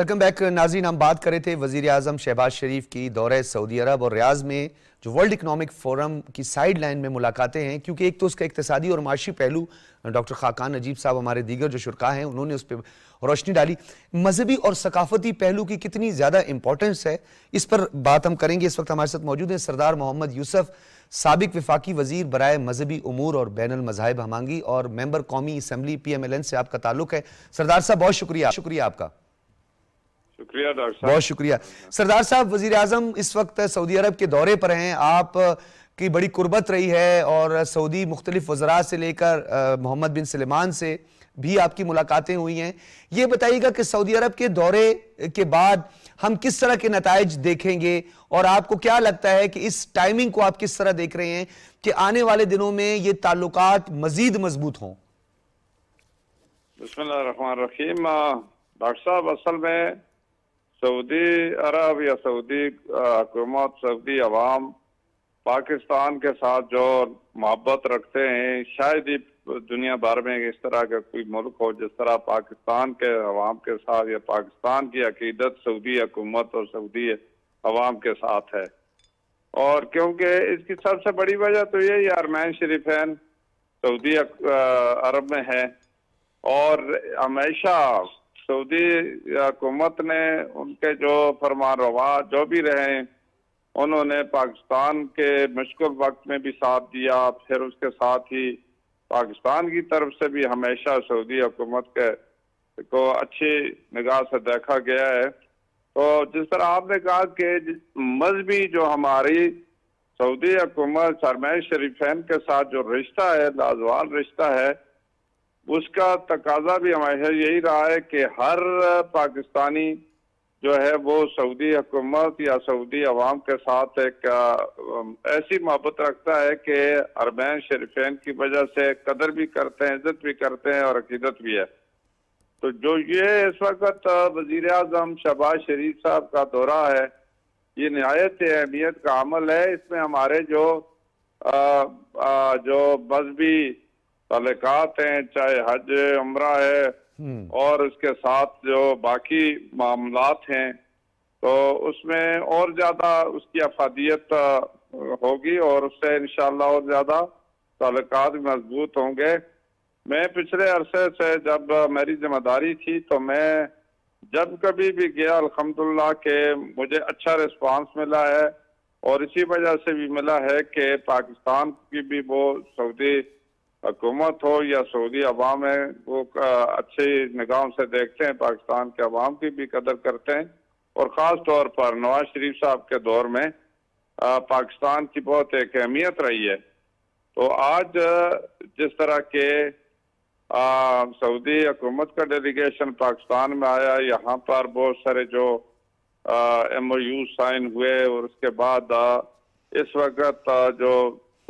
वेलकम बैक नाजीन हम बात कर रहे थे वजीर अजम शहबाज शरीफ की दौरे सऊदी अरब और रियाज में जो वर्ल्ड इकनॉमिक फोरम की साइड लाइन में मुलाकातें हैं क्योंकि एक तो उसका इकतदी और माशी पहलू डॉक्टर खाकान अजीब साहब हमारे दीगर जो शुरा हैं उन्होंने उस पर रोशनी डाली मजहबी और सकाफती पहलू की कितनी ज़्यादा इंपॉर्टेंस है इस पर बात हम करेंगे इस वक्त हमारे साथ मौजूद हैं सरदार मोहम्मद यूसफ सबक विफाकी वजीर बरए मजहबी अमूर और बैन मज़ाहब हमांगी और मेम्बर कौमी assembly P M L N से आपका ताल्लुक है सरदार साहब बहुत शुक्रिया शुक्रिया आपका शुक्रिया डॉक्टर बहुत शुक्रिया सरदार साहब वजीर आजम इस वक्त सऊदी अरब के दौरे पर हैं आप की बड़ी कुर्बत रही है और सऊदी मुख्तलिफ वजरा से लेकर मोहम्मद बिन सलेमान से भी आपकी मुलाकातें हुई हैं ये बताइएगा कि सऊदी अरब के दौरे के बाद हम किस तरह के नतज देखेंगे और आपको क्या लगता है कि इस टाइमिंग को आप किस तरह देख रहे हैं कि आने वाले दिनों में ये ताल्लुक मजीद मजबूत हों बसमीम डॉक्टर साहब असल में सऊदी अरब या सऊदी हुकूमत सऊदी अवाम पाकिस्तान के साथ जो मोहब्बत रखते हैं शायद ही दुनिया भर में इस तरह का कोई मुल्क हो जिस तरह पाकिस्तान के अवाम के साथ या पाकिस्तान की अकीदत सऊदी हुकूमत और सऊदी अवाम के साथ है और क्योंकि इसकी सबसे बड़ी वजह तो यही अरमैन शरीफैन सऊदी अरब में है और हमेशा सऊदी हुकूमत ने उनके जो फरमान रवा जो भी रहे उन्होंने पाकिस्तान के मुश्किल वक्त में भी साथ दिया फिर उसके साथ ही पाकिस्तान की तरफ से भी हमेशा सऊदी हुकूमत के को अच्छी निगाह से देखा गया है तो जिस तरह आपने कहा कि मजहबी जो हमारी सऊदी हुकूमत सरमैन शरीफैन के साथ जो रिश्ता है लाजवाल रिश्ता है उसका तकाजा भी हमेशा यही रहा है कि हर पाकिस्तानी जो है वो सऊदी हुकूमत या सऊदी आवाम के साथ एक ऐसी मोहब्बत रखता है कि अरबैन शरीफेन की वजह से कदर भी करते हैं इज्जत भी करते हैं और अकीदत भी है तो जो ये इस वक्त वजीर अजम शहबाज शरीफ साहब का दौरा है ये नहायत अहमियत का अमल है इसमें हमारे जो आ, आ, जो मजहबी तलकात हैं चाहे हज उम्र है हम्म। और उसके साथ जो बाकी मामलात हैं तो उसमें और ज़्यादा उसकी अफादियत होगी और उससे इन और ज़्यादा तलकात मजबूत होंगे मैं पिछले अरसे से जब मेरी जिम्मेदारी थी तो मैं जब कभी भी गया अलहमदुल्ला के मुझे अच्छा रिस्पांस मिला है और इसी वजह से भी मिला है कि पाकिस्तान की भी वो सऊदी हुकूमत हो या सऊदी अवाम है वो अच्छी निगाह से देखते हैं पाकिस्तान के अवाम की भी कदर करते हैं और ख़ास तौर पर नवाज शरीफ साहब के दौर में पाकिस्तान की बहुत एक अहमियत रही है तो आज जिस तरह के सऊदी हुकूमत का डेलीगेशन पाकिस्तान में आया यहाँ पर बहुत सारे जो एम ओ यू साइन हुए और उसके बाद आ, इस वक्त जो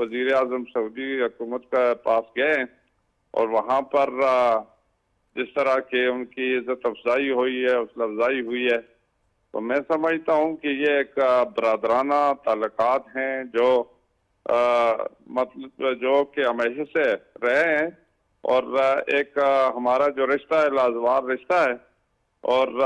वजीर अजम सऊदी हुकूमत का पास गए और वहाँ पर जिस तरह के उनकी इज्जत अफजाई हुई है हौसला अफजाई हुई है तो मैं समझता हूँ कि ये एक बरदराना तलक़ात हैं जो आ, मतलब जो कि हमेशा से रहे हैं और एक हमारा जो रिश्ता है लाजवाब रिश्ता है और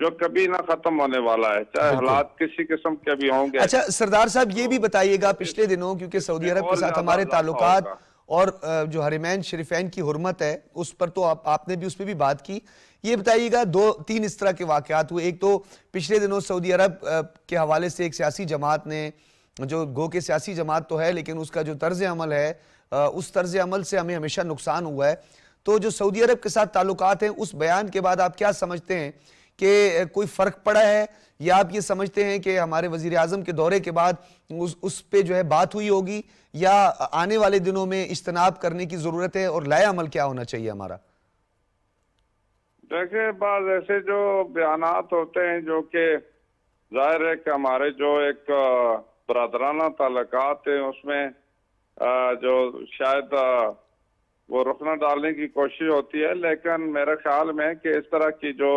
जो कभी ना खत्म होने वाला है चाहे हाँ हालात किसी किस्म के भी होंगे अच्छा सरदार साहब ये भी बताइएगा पिछले दिनों क्योंकि सऊदी अरब के साथ हमारे ताल्लुकात और जो हरिमैन शरीफैन की हरमत है उस पर तो आप, आपने भी उस पर भी बात की ये बताइएगा दो तीन इस तरह के वाकत हुए एक तो पिछले दिनों सऊदी अरब के हवाले से एक सियासी जमात ने जो गो के सियासी जमात तो है लेकिन उसका जो तर्ज अमल है उस तर्ज अमल से हमें हमेशा नुकसान हुआ है तो जो सऊदी अरब के साथ ताल्लुक हैं उस बयान के बाद आप क्या समझते हैं कि कोई फ़र्क पड़ा है या आप ये समझते हैं कि हमारे वजीर आजम के दौरे के बाद उस उस पर जो है बात हुई होगी या आने वाले दिनों में इज्तनाब करने की ज़रूरत है और लाया अमल क्या होना चाहिए हमारा देखिए बाद ऐसे जो बयान होते हैं जो कि जाहिर है कि हमारे जो एक बरदराना तलक है उसमें जो शायद वो रुकना डालने की कोशिश होती है लेकिन मेरे ख्याल में कि इस तरह की जो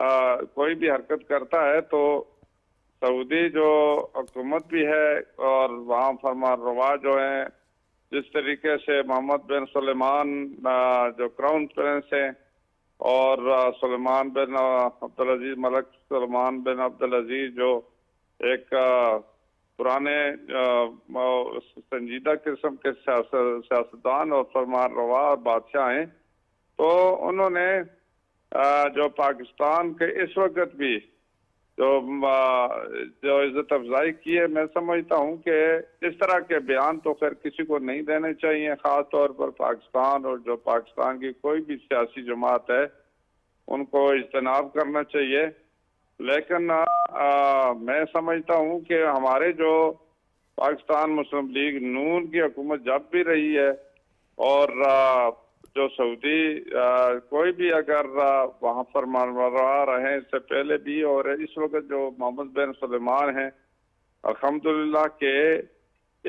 कोई भी हरकत करता है तो सऊदी जो हुकूमत भी है और वहाँ फरमा रवा जो है जिस तरीके से मोहम्मद बिन सलेमान जो क्राउन प्रिंस हैं और सलेमान बिन अब्दुलजीज़ मलक सलमान बिन अब्दुल अजीज जो एक पुराने संजीदा किस्म के सियासतदान और फरमान रवा और बादशाह हैं तो उन्होंने जो पाकिस्तान के इस वक्त भी जो जो इज्जत अफजाई की है मैं समझता हूँ कि इस तरह के बयान तो खैर किसी को नहीं देने चाहिए ख़ास तौर पर पाकिस्तान और जो पाकिस्तान की कोई भी सियासी जमात है उनको इजतनाब करना चाहिए लेकिन आ, आ, मैं समझता हूँ कि हमारे जो पाकिस्तान मुस्लिम लीग नून की हुकूमत जब भी रही है और आ, जो सऊदी कोई भी अगर वहाँ पर मरवा रहे हैं इससे पहले भी और इस वक्त जो मोहम्मद बिन सलमान हैं अलहमदुल्ला के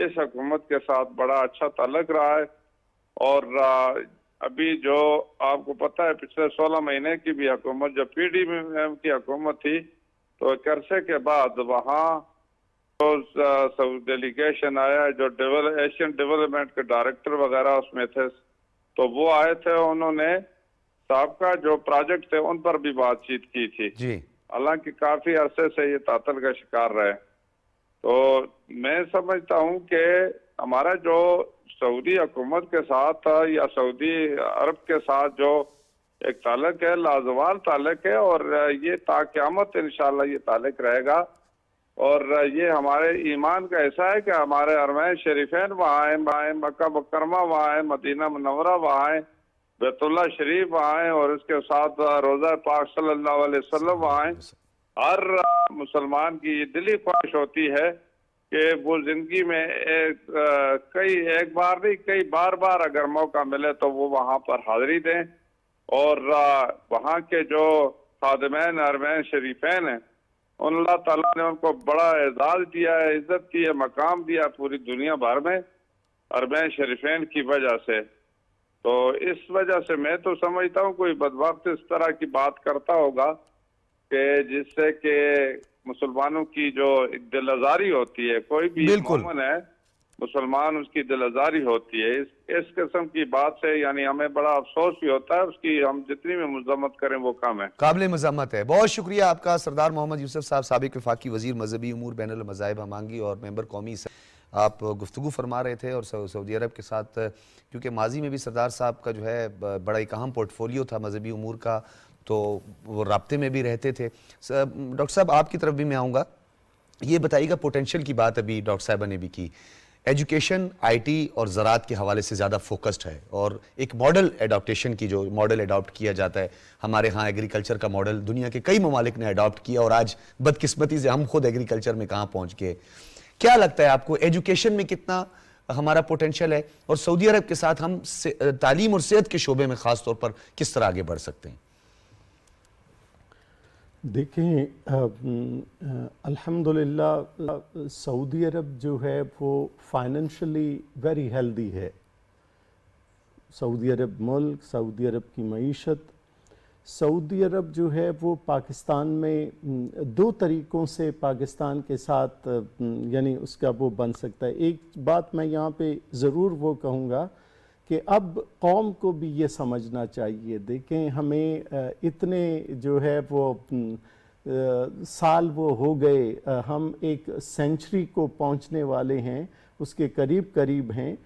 इस हकूमत के साथ बड़ा अच्छा तलग रहा है और अभी जो आपको पता है पिछले 16 महीने की भी हकूमत जो पी डी की हकूमत थी तो एक अरसे के बाद वहाँ तो डेलीगेशन आया जो एशियन डेवलपमेंट के डायरेक्टर वगैरह उसमें थे तो वो आए थे उन्होंने साहब का जो प्रोजेक्ट थे उन पर भी बातचीत की थी जी हालांकि काफी अरसे से ये तातल का शिकार रहे तो मैं समझता हूँ कि हमारा जो सऊदी हुकूमत के साथ या सऊदी अरब के साथ जो एक तालक है लाजवाल तालक है और ये ताक़्यामत इन ये तालक रहेगा और ये हमारे ईमान का ऐसा है कि हमारे अरमैन शरीफेन वहाँ आए आए मक्का मुकरमा वहाँ आए मदीना मनवरा वहाँ आए बैतुल्ला शरीफ वहाँ आए और इसके साथ रोज़ा पाक सल्लल्लाहु अलैहि वसल्लम वहाँ आए हर मुसलमान की ये दिली ख्वाहिश होती है कि वो जिंदगी में एक कई एक बार नहीं कई बार बार अगर मौका मिले तो वो वहाँ पर हाजिरी दें और वहाँ के जो खादमैन अरमैन शरीफेन हैं उन अल्लाह तला ने उनको बड़ा एजाज दिया है इज्जत की है मकाम दिया पूरी दुनिया भर में और मैं शरीफेन की वजह से तो इस वजह से मैं तो समझता हूँ कोई बदबाक इस तरह की बात करता होगा कि जिससे कि मुसलमानों की जो दिल आजारी होती है कोई भी है मुसलमान उसकी आजारी होती है इस इस किस्म की बात से यानी हमें बड़ा अफसोस भी होता है उसकी हम जितनी भी मजम्मत करें वो कम है काबिल मजम्मत है बहुत शुक्रिया आपका सरदार मोहम्मद यूसुफ साहब सबक वफाकी वजीर मजहबी उमूर बैन मज़ाहब हमांगी और मेम्बर कौमी आप गुफ्तु फरमा रहे थे और सऊदी अरब के साथ क्योंकि माजी में भी सरदार साहब का जो है बड़ा एक अहम पोर्टफोलियो था मजहबी उमूर का तो वो रबते में भी रहते थे डॉक्टर साहब आपकी तरफ भी मैं आऊँगा ये बताइएगा पोटेंशियल की बात अभी डॉक्टर साहबा ने भी की एजुकेशन आईटी और ज़रात के हवाले से ज़्यादा फोकस्ड है और एक मॉडल एडॉप्टेशन की जो मॉडल एडॉप्ट किया जाता है हमारे यहाँ एग्रीकल्चर का मॉडल दुनिया के कई ममालिक ने अडॉप्ट किया और आज बदकिस्मती से हम खुद एग्रीकल्चर में कहाँ पहुँच गए क्या लगता है आपको एजुकेशन में कितना हमारा पोटेंशियल है और सऊदी अरब के साथ हम तालीम और सेहत के शोबे में ख़ास तौर पर किस तरह आगे बढ़ सकते हैं देखें अल्हम्दुलिल्लाह सऊदी अरब जो है वो फाइनेंशली वेरी हेल्दी है सऊदी अरब मुल्क सऊदी अरब की मीशत सऊदी अरब जो है वो पाकिस्तान में दो तरीक़ों से पाकिस्तान के साथ यानी उसका वो बन सकता है एक बात मैं यहाँ पे ज़रूर वो कहूँगा कि अब कौम को भी ये समझना चाहिए देखें हमें इतने जो है वो साल वो हो गए हम एक सेंचुरी को पहुंचने वाले हैं उसके करीब करीब हैं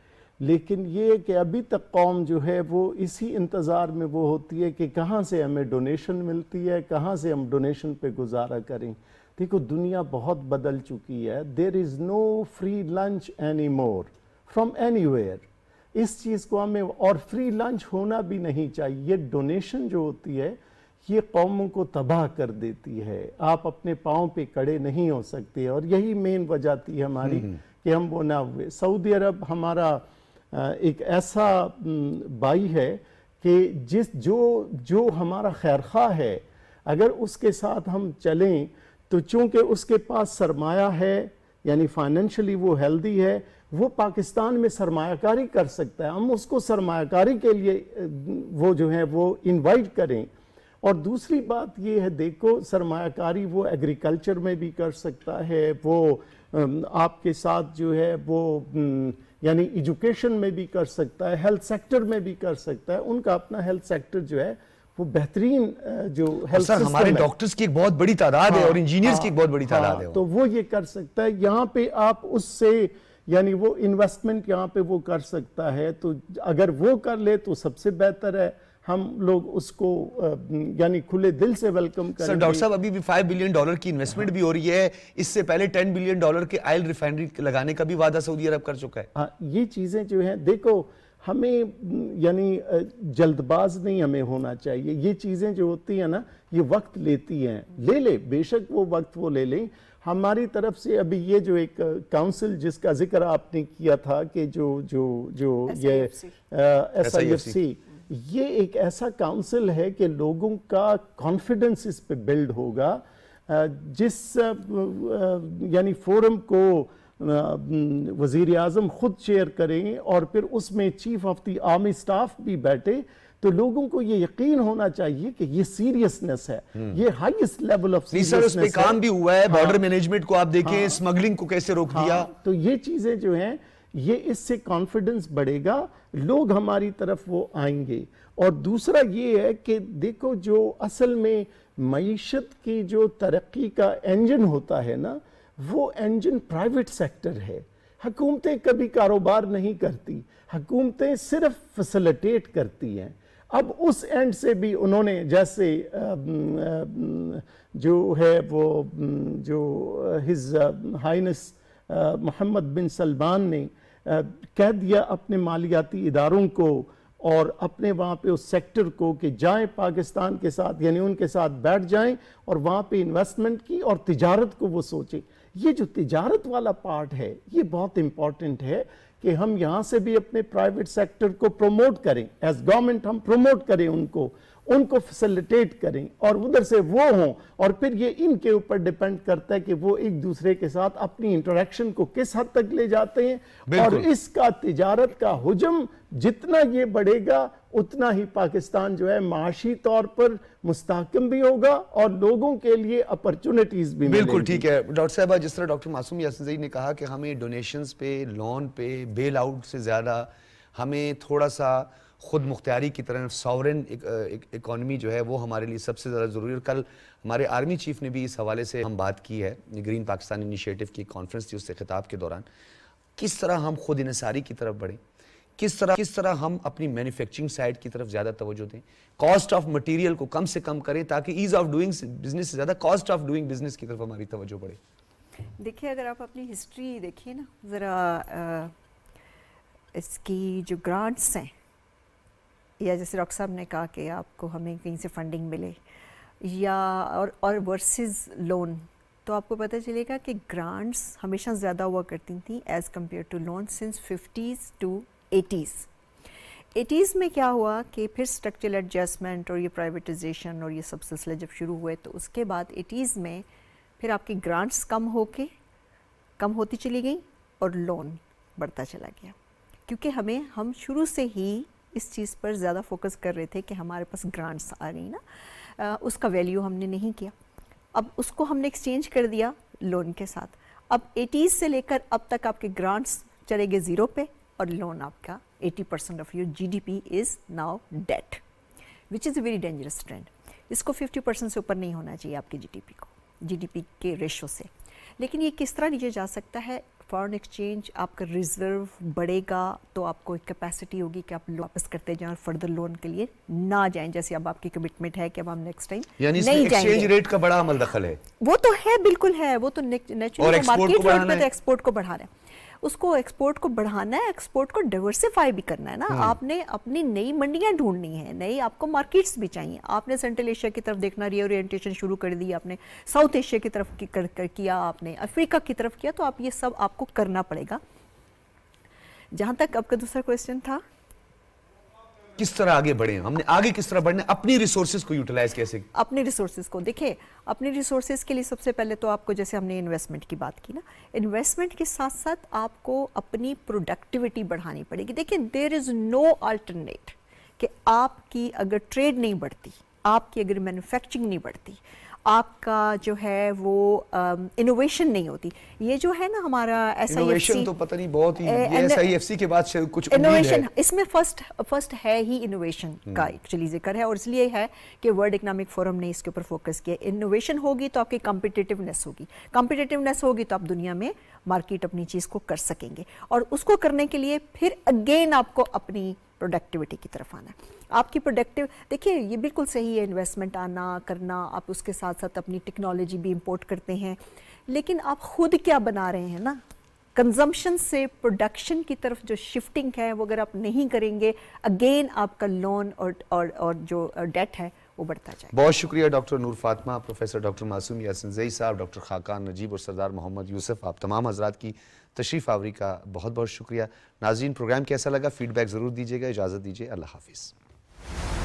लेकिन ये कि अभी तक कौम जो है वो इसी इंतज़ार में वो होती है कि कहाँ से हमें डोनेशन मिलती है कहाँ से हम डोनेशन पे गुजारा करें देखो दुनिया बहुत बदल चुकी है there is no free lunch any more from anywhere इस चीज़ को हमें और फ्री लंच होना भी नहीं चाहिए ये डोनेशन जो होती है ये कौमों को तबाह कर देती है आप अपने पाँव पे कड़े नहीं हो सकते और यही मेन वजह थी हमारी हम्म। कि हम वो ना हुए सऊदी अरब हमारा एक ऐसा बाई है कि जिस जो जो हमारा खैर है अगर उसके साथ हम चलें तो चूंकि उसके पास सरमाया है यानी फाइनेंशली वो हेल्दी है वो पाकिस्तान में सरमाकारी कर सकता है हम उसको सरमाकारी के लिए वो जो है वो इनवाइट करें और दूसरी बात ये है देखो सरमाकारी वो एग्रीकल्चर में भी कर सकता है वो आपके साथ जो है वो यानी एजुकेशन में भी कर सकता है हेल्थ सेक्टर में भी कर सकता है उनका अपना हेल्थ सेक्टर जो है वो बेहतरीन जो हेल्थ सर हमारे डॉक्टर्स की एक बहुत बड़ी तादाद हाँ, है और इंजीनियर्स हाँ, की एक बहुत हाँ, बड़ी तादाद हाँ, है तो वो ये कर सकता है यहाँ पे आप उससे यानी वो इन्वेस्टमेंट यहाँ पे वो कर सकता है तो अगर वो कर ले तो सबसे बेहतर है हम लोग उसको यानी खुले दिल से वेलकम कर सर डॉक्टर साहब अभी भी फाइव बिलियन डॉलर की इन्वेस्टमेंट हाँ। भी हो रही है इससे पहले टेन बिलियन डॉलर के आयल रिफाइनरी लगाने का भी वादा सऊदी अरब कर चुका है हाँ ये चीज़ें जो हैं देखो हमें यानी जल्दबाज नहीं हमें होना चाहिए ये चीज़ें जो होती हैं ना ये वक्त लेती हैं ले ले बेशक वो वक्त वो ले लें हमारी तरफ से अभी ये जो एक काउंसिल जिसका जिक्र आपने किया था कि जो जो जो ये एस आई एफ सी ये एक ऐसा काउंसिल है कि लोगों का कॉन्फिडेंस इस पे बिल्ड होगा जिस यानी फोरम को वजीर अजम ख़ुद चेयर करें और फिर उसमें chief of the army staff भी बैठे तो लोगों को ये यकीन होना चाहिए कि ये सीरियसनेस है हम्म। ये हाईएस्ट लेवल ऑफ सर उस काम भी हुआ है बॉर्डर मैनेजमेंट हाँ। को आप देखें हाँ, स्मगलिंग को कैसे रोक हाँ, दिया तो ये चीजें जो हैं ये इससे कॉन्फिडेंस बढ़ेगा लोग हमारी तरफ वो आएंगे और दूसरा ये है कि देखो जो असल में मीशत की जो तरक्की का इंजन होता है ना वो इंजन प्राइवेट सेक्टर है हकूमतें कभी कारोबार नहीं करती हकूमतें सिर्फ फैसिलिटेट करती हैं अब उस एंड से भी उन्होंने जैसे जो है वो जो his highness Mohammed bin Salman ने कह दिया अपने मालियाती इदारों को और अपने वहाँ पे उस सेक्टर को कि जाएं पाकिस्तान के साथ यानी उनके साथ बैठ जाएं और वहाँ पे इन्वेस्टमेंट की और तिजारत को वो सोचे ये जो तिजारत वाला पार्ट है ये बहुत इम्पॉर्टेंट है कि हम यहाँ से भी अपने प्राइवेट सेक्टर को प्रमोट करें एज गवर्नमेंट हम प्रमोट करें उनको उनको फैसिलिटेट करें और उधर से वो हों और फिर ये इनके ऊपर डिपेंड करता है कि वो एक दूसरे के साथ अपनी इंटरेक्शन को किस हद तक ले जाते हैं और इसका तजारत का हजम जितना ये बढ़ेगा उतना ही पाकिस्तान जो है माशी तौर पर मुस्तकम भी होगा और लोगों के लिए अपॉर्चुनिटीज भी बिल्कुल ठीक है डॉक्टर साहबा जिस तरह डॉक्टर मासूम यासनजई ने कहा कि हमें डोनेशंस पे लोन पे बेल आउट से ज़्यादा हमें थोड़ा सा ख़ुद मुख्तारी की तरह सॉवरन इकॉनमी जो है वो हमारे लिए सबसे ज़्यादा ज़रूरी और कल हमारे आर्मी चीफ ने भी इस हवाले से हम बात की है ग्रीन पाकिस्तान इनिशिएटिव की कॉन्फ्रेंस थी उससे खिताब के दौरान किस तरह हम खुद इनसारी की तरफ बढ़ें किस तरह किस तरह हम अपनी मैन्युफैक्चरिंग साइड की तरफ ज़्यादा तवज्जो दें कॉस्ट ऑफ मटेरियल को कम से कम करें ताकि ईज़ ऑफ डूइंग बिजनेस से ज़्यादा कॉस्ट ऑफ डूइंग बिजनेस की तरफ हमारी तवज्जो बढ़े देखिए अगर आप अपनी हिस्ट्री देखिए ना ज़रा इसकी जो ग्रांट्स हैं या जैसे डॉक्टर साहब ने कहा कि आपको हमें कहीं से फंडिंग मिले या और और वर्सेस लोन तो आपको पता चलेगा कि ग्रांट्स हमेशा ज़्यादा हुआ करती थी as compare to loan since fifties to eighties eighties में क्या हुआ कि फिर स्ट्रक्चरल एडजस्टमेंट और ये प्राइवेटाइजेशन और ये सब सिलसिले जब शुरू हुए तो उसके बाद एटीज़ में फिर आपकी ग्रांट्स कम हो के कम होती चली गई और लोन बढ़ता चला गया क्योंकि हमें हम शुरू से ही इस चीज़ पर ज़्यादा फोकस कर रहे थे कि हमारे पास ग्रांट्स आ गई ना उसका वैल्यू हमने नहीं किया अब उसको हमने एक्सचेंज कर दिया लोन के साथ अब एटीज़ से लेकर अब तक आपके ग्रांट्स चले गए ज़ीरो पे और लोन आपका 80 percent of your P is now debt which is a very dangerous trend इसको 50 परसेंट से ऊपर नहीं होना चाहिए आपके पी को पी के रेशो से लेकिन ये किस तरह लिया जा सकता है फॉरन एक्सचेंज आपका रिजर्व बढ़ेगा तो आपको एक कैपेसिटी होगी कि आप वापस करते जाएं और फर्दर लोन के लिए ना जाएं जैसे अब आपकी कमिटमेंट है कि अब हम नेक्स्ट टाइम नहीं एक्सचेंज रेट का बड़ा अमल दखल है वो तो है बिल्कुल है वो तो नेचुरल मार्केट रेट पे एक्सपोर्ट को बढ़ा रहे हैं उसको एक्सपोर्ट को बढ़ाना है एक्सपोर्ट को डाइवर्सिफाई भी करना है ना हाँ। आपने अपनी नई मंडियाँ ढूंढनी है नई आपको मार्केट्स भी चाहिए आपने सेंट्रल एशिया की तरफ देखना रीओरियंटेशन शुरू कर दी आपने साउथ एशिया की तरफ की, कर, कर किया आपने अफ्रीका की तरफ किया तो आप ये सब आपको करना पड़ेगा जहाँ तक आपका दूसरा क्वेश्चन था किस तरह आगे बढ़े हमने आगे किस तरह बढ़ने अपनी रिसोर्सेज को यूटिलाइज कैसे अपने रिसोर्सेज को देखिए अपने रिसोर्सेज के लिए सबसे पहले तो आपको जैसे हमने इन्वेस्टमेंट की बात की ना इन्वेस्टमेंट के साथ साथ आपको अपनी प्रोडक्टिविटी बढ़ानी पड़ेगी देखिए देर इज़ नो अल्टरनेट कि आपकी अगर ट्रेड नहीं बढ़ती आपकी अगर मैन्युफैक्चरिंग नहीं बढ़ती आपका जो है वो इनोवेशन नहीं होती ये जो है ना हमारा एस एफ तो पता नहीं बहुत ही एस के बाद कुछ इनोवेशन इसमें फर्स्ट फर्स्ट है ही इनोवेशन हम्म। का एक्चुअली जिक्र है और इसलिए है कि वर्ल्ड इकोनॉमिक फोरम ने इसके ऊपर फोकस किया इनोवेशन होगी तो आपकी कॉम्पिटेटिवनेस होगी कॉम्पिटेटिवनेस होगी तो आप दुनिया में मार्केट अपनी चीज़ को कर सकेंगे और उसको करने के लिए फिर अगेन आपको अपनी प्रोडक्टिविटी की तरफ आना है आपकी प्रोडक्टिव देखिए ये बिल्कुल सही है इन्वेस्टमेंट आना करना आप उसके साथ साथ अपनी टेक्नोलॉजी भी इम्पोर्ट करते हैं लेकिन आप खुद क्या बना रहे हैं ना कंजम्पशन से प्रोडक्शन की तरफ जो शिफ्टिंग है वो अगर आप नहीं करेंगे अगेन आपका लोन और और और जो डेट है वो बढ़ता जाएगा बहुत शुक्रिया doctor Noor Fatima professor doctor Masoom Yasin जई साहब डॉक्टर खाकान नजीब और सरदार मोहम्मद यूसुफ आप तमाम हजरात की तशरीफ़ आवरी का बहुत बहुत शुक्रिया नाजीन प्रोग्राम कैसा लगा फीडबैक ज़रूर दीजिएगा इजाज़त दीजिए अल्लाह हाफिज़